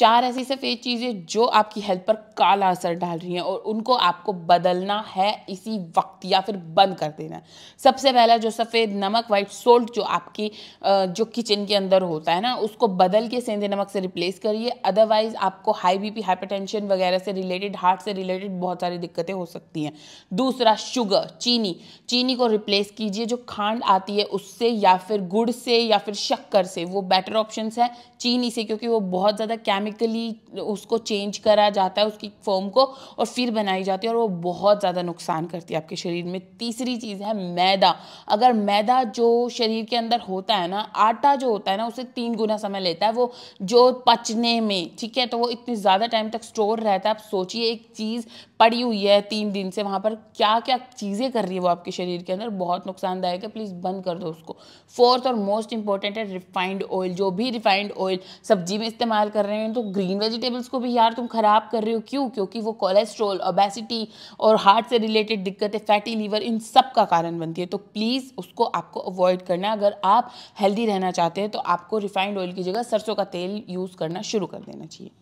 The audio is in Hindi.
चार ऐसी सफ़ेद चीज़ें जो आपकी हेल्थ पर काला असर डाल रही हैं और उनको आपको बदलना है इसी वक्त या फिर बंद कर देना सबसे पहला जो सफ़ेद नमक वाइट सोल्ट जो आपकी जो किचन के अंदर होता है ना उसको बदल के सेंधे नमक से रिप्लेस करिए अदरवाइज़ आपको हाई बीपी हाइपरटेंशन वगैरह से रिलेटेड हार्ट से रिलेटेड बहुत सारी दिक्कतें हो सकती हैं दूसरा शुगर चीनी चीनी को रिप्लेस कीजिए जो खांड आती है उससे या फिर गुड़ से या फिर शक्कर से वो बेटर ऑप्शन है चीनी से क्योंकि वो बहुत ज़्यादा कैमिक मैकेनिकली उसको चेंज करा जाता है उसकी फॉर्म को और फिर बनाई जाती है और वो बहुत ज़्यादा नुकसान करती है आपके शरीर में तीसरी चीज़ है मैदा अगर मैदा जो शरीर के अंदर होता है ना आटा जो होता है ना उसे तीन गुना समय लेता है वो जो पचने में ठीक है तो वो इतनी ज़्यादा टाइम तक स्टोर रहता है आप सोचिए एक चीज़ पड़ी हुई है तीन दिन से वहाँ पर क्या क्या चीज़ें कर रही है वो आपके शरीर के अंदर बहुत नुकसानदायक है प्लीज़ बंद कर दो उसको फोर्थ और मोस्ट इंपॉर्टेंट है रिफाइंड ऑयल जो भी रिफाइंड ऑयल सब्जी में इस्तेमाल कर रहे हैं तो तो ग्रीन वेजिटेबल्स को भी यार तुम ख़राब कर रहे हो क्यों क्योंकि वो कोलेस्ट्रोल ओबेसिटी और हार्ट से रिलेटेड दिक्कतें फैटी लीवर इन सब का कारण बनती है तो प्लीज़ उसको आपको अवॉइड करना अगर आप हेल्दी रहना चाहते हैं तो आपको रिफाइंड ऑयल की जगह सरसों का तेल यूज़ करना शुरू कर देना चाहिए